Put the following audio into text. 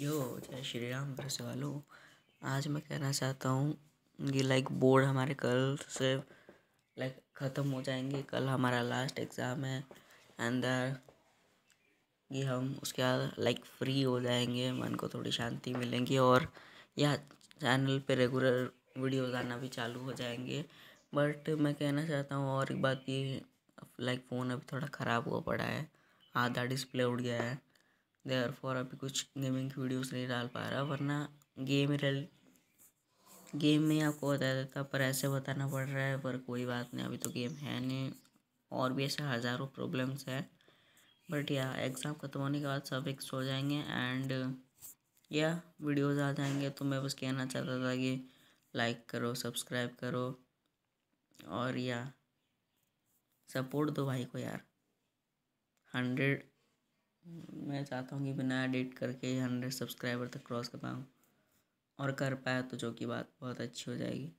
यो जय श्री राम से वालों आज मैं कहना चाहता हूँ कि लाइक बोर्ड हमारे कल से लाइक ख़त्म हो जाएंगे कल हमारा लास्ट एग्ज़ाम है अंदर कि uh, हम उसके बाद लाइक फ्री हो जाएंगे मन को थोड़ी शांति मिलेंगी और यह चैनल पे रेगुलर वीडियोस आना भी चालू हो जाएंगे बट मैं कहना चाहता हूँ और एक बात कि लाइक फ़ोन अभी थोड़ा ख़राब हुआ पड़ा है आधा डिस्प्ले उड़ गया है देर फॉर अभी कुछ गेमिंग की वीडियोस नहीं डाल पा रहा वरना गेम रियल गेम में आपको बता देता पर ऐसे बताना पड़ रहा है पर कोई बात नहीं अभी तो गेम है नहीं और भी ऐसे हज़ारों प्रॉब्लम्स हैं बट या एग्ज़ाम ख़त्म होने के बाद सब फिक्स हो जाएंगे एंड या वीडियोस आ जाएंगे तो मैं बस कहना चाहता था कि लाइक करो सब्सक्राइब करो और या सपोर्ट दो भाई को यार हंड्रेड मैं चाहता हूँ कि बिना एडिट करके हंड्रेड सब्सक्राइबर तक क्रॉस कर पाऊँ और कर पाया तो जो कि बात बहुत अच्छी हो जाएगी